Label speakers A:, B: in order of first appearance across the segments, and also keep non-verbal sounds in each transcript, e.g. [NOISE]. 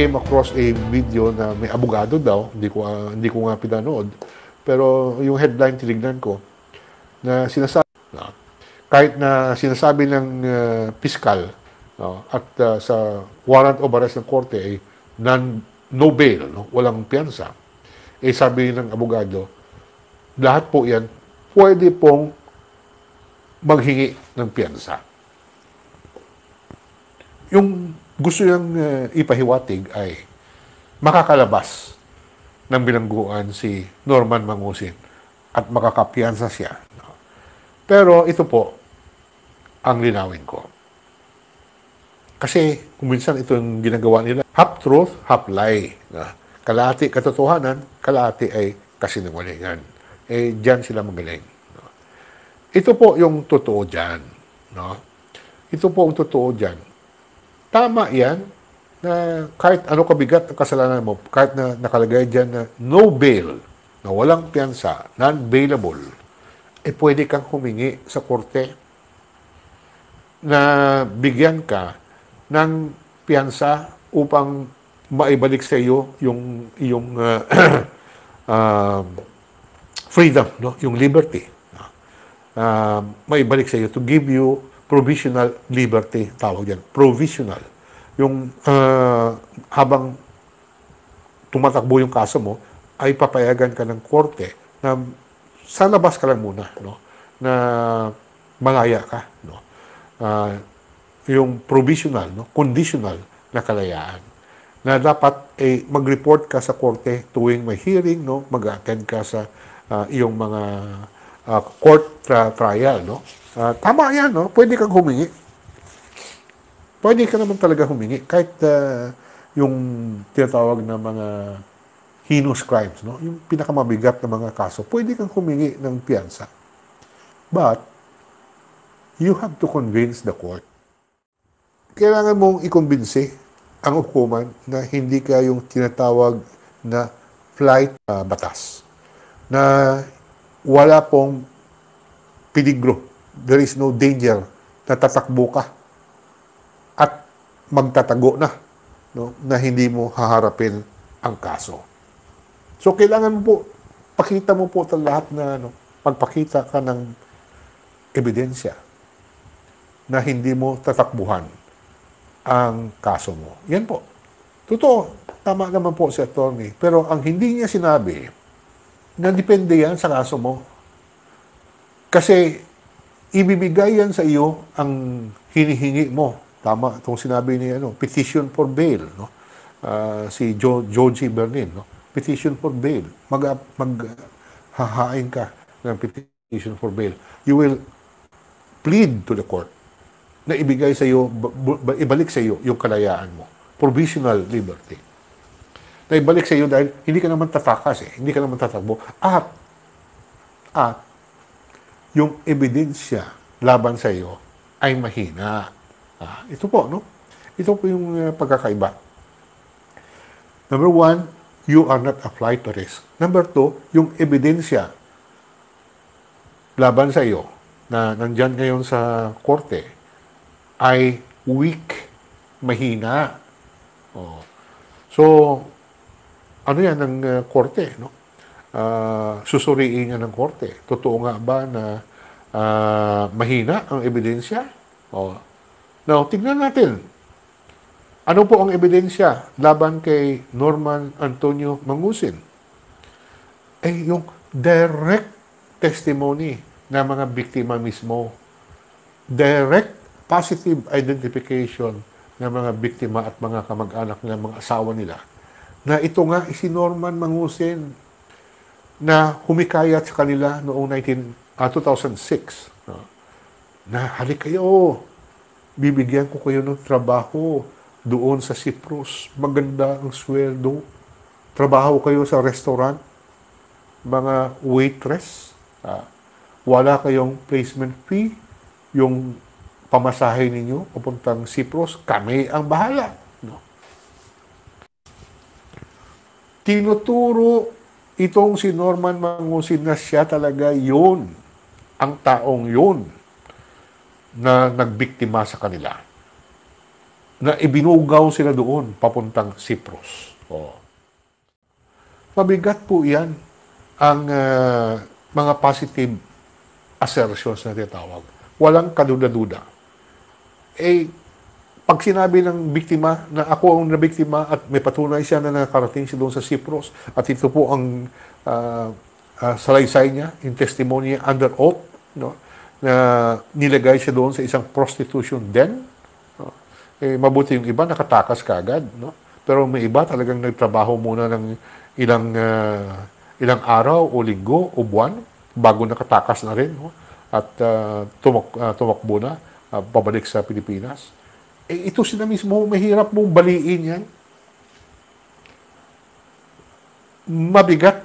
A: came across a video na may abogado daw, hindi ko, uh, hindi ko nga pinanood, pero yung headline tinignan ko, na sinasabi, na, ah, kahit na sinasabi ng uh, ah, no, at uh, sa warrant of arrest ng korte ay non, no bail, no, walang piyansa, eh sabi ng abogado, lahat po yan pwede pong maghingi ng piyansa. Yung gusto niyang uh, ipahiwatig ay makakalabas ng bilangguan si Norman Mangusin at makakapiansa siya. Pero ito po ang linawin ko. Kasi kung minsan ito yung ginagawa nila, half truth, half lie. Na, kalati katotohanan, kalati ay kasinungalingan. Eh, diyan sila magaling. Ito po yung totoo diyan. No? Ito po ang totoo diyan Tama yan na kahit ano kabigat ang kasalanan mo, kahit na nakalagay dyan na no bail, na walang piyansa, non-bailable, eh pwede kang humingi sa korte na bigyan ka ng piyansa upang maibalik sa iyo yung yung uh, [CLEARS THROAT] uh, freedom no yung liberty uh, maibalik sa iyo to give you provisional liberty, tawag yan, provisional. Yung uh, habang tumatakbo yung kaso mo, ay papayagan ka ng korte na sa labas ka lang muna, no? na malaya ka. No? Uh, yung provisional, no? conditional na kalayaan na dapat eh, mag-report ka sa korte tuwing may hearing, no? mag-attend ka sa uh, iyong mga uh, court tra- trial. No? Uh, tama yan, no? Pwede kang humingi. Pwede ka naman talaga humingi. Kahit uh, yung tinatawag na mga heinous crimes, no? Yung pinakamabigat na mga kaso, pwede kang humingi ng piyansa. But, you have to convince the court. Kailangan mong ikumbinsi ang hukuman na hindi ka yung tinatawag na flight uh, batas. Na wala pong peligro there is no danger na tatakbo ka at magtatago na no, na hindi mo haharapin ang kaso. So, kailangan mo po, pakita mo po sa lahat na ano, pagpakita ka ng ebidensya na hindi mo tatakbuhan ang kaso mo. Yan po. Totoo, tama naman po si attorney. Pero ang hindi niya sinabi, na depende yan sa kaso mo. Kasi ibibigay yan sa iyo ang hinihingi mo. Tama, itong sinabi ni ano, petition for bail, no? Uh, si jo- Georgie Bernin, no? Petition for bail. Mag mag ka ng petition for bail. You will plead to the court na ibigay sa iyo, ibalik sa iyo yung kalayaan mo. Provisional liberty. Na ibalik sa iyo dahil hindi ka naman tatakas eh. Hindi ka naman tatakbo. At, at, yung ebidensya laban sa iyo ay mahina. Ah, ito po, no? Ito po yung uh, pagkakaiba. Number one, you are not a flight risk. Number two, yung ebidensya laban sa iyo na nandyan ngayon sa korte ay weak, mahina. Oh. So, ano yan ng uh, korte, no? uh, susuriin niya ng korte. Totoo nga ba na uh, mahina ang ebidensya? O. Now, tignan natin. Ano po ang ebidensya laban kay Norman Antonio Mangusin? Eh, yung direct testimony ng mga biktima mismo. Direct positive identification ng mga biktima at mga kamag-anak ng mga asawa nila na ito nga eh, si Norman Mangusin na humikayat sa kanila noong 19, uh, 2006. No? Na halik kayo, bibigyan ko kayo ng trabaho doon sa Cyprus. Maganda ang sweldo. Trabaho kayo sa restaurant, mga waitress. Uh, wala kayong placement fee. Yung pamasahe ninyo papuntang Cyprus, kami ang bahala. No? Tinuturo itong si Norman Mangusin na siya talaga yun, ang taong yun na nagbiktima sa kanila. Na ibinugaw sila doon papuntang Cyprus. Oh. Mabigat po yan ang uh, mga positive assertions na tinatawag. Walang kaduda-duda. Eh, pag sinabi ng biktima na ako ang nabiktima at may patunay siya na nakarating siya doon sa Cyprus at ito po ang uh, uh, salaysay niya in testimony under oath no, na nilagay siya doon sa isang prostitution den. No? Eh, mabuti yung iba, nakatakas kaagad. No? Pero may iba talagang nagtrabaho muna ng ilang, uh, ilang araw o linggo o buwan bago nakatakas na rin. No? at uh, tumak, uh, tumakbo na uh, pabalik sa Pilipinas. Eh, ito sila mismo, mahirap mong baliin yan. Mabigat.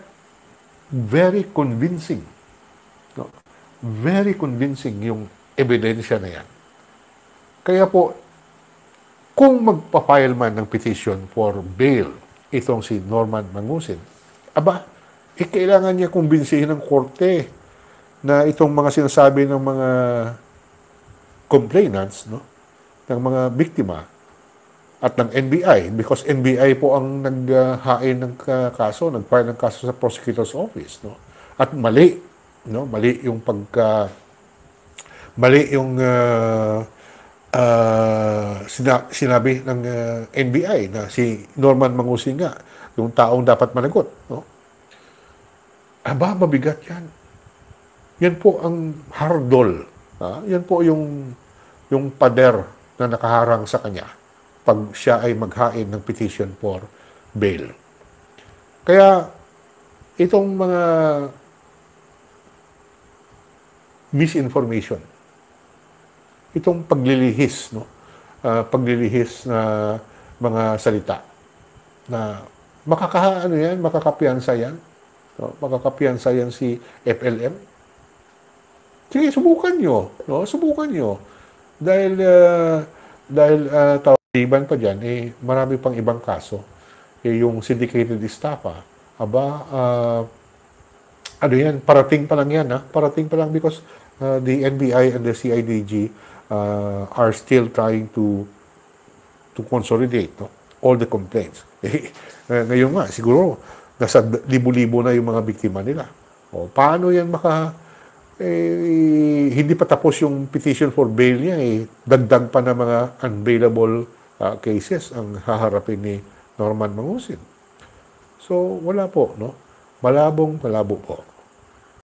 A: Very convincing. No? Very convincing yung ebidensya na yan. Kaya po, kung magpapile man ng petition for bail itong si Norman Mangusin, aba, eh, kailangan niya kumbinsihin ng korte na itong mga sinasabi ng mga complainants, no? ng mga biktima at ng NBI because NBI po ang naghain ng kaso, nagfile ng kaso sa prosecutor's office, no? At mali, no? Mali yung pagka mali yung uh, uh, sinabi ng uh, ah, NBI na si Norman Mangusi yung taong dapat managot, no? Aba, mabigat 'yan. Yan po ang hardol. Ha? Yan po yung yung pader na nakaharang sa kanya pag siya ay maghain ng petition for bail. Kaya itong mga misinformation, itong paglilihis, no? Uh, paglilihis na mga salita na makaka ano yan, makakapiyansa yan. No? Makakapiyansa yan si FLM. Sige, subukan nyo. No? Subukan nyo dahil, uh, dahil uh, tawag pa dyan, eh, marami pang ibang kaso. Eh, yung syndicated estafa, aba, uh, ano yan, parating pa lang yan, ha? parating pa lang because uh, the NBI and the CIDG uh, are still trying to to consolidate no? all the complaints. [LAUGHS] Eh, ngayon nga, siguro, nasa libo-libo na yung mga biktima nila. O, paano yan maka eh, hindi pa tapos yung petition for bail niya. Eh. Dagdag pa na mga unbailable uh, cases ang haharapin ni Norman Mangusin. So, wala po, no? Malabong malabo po.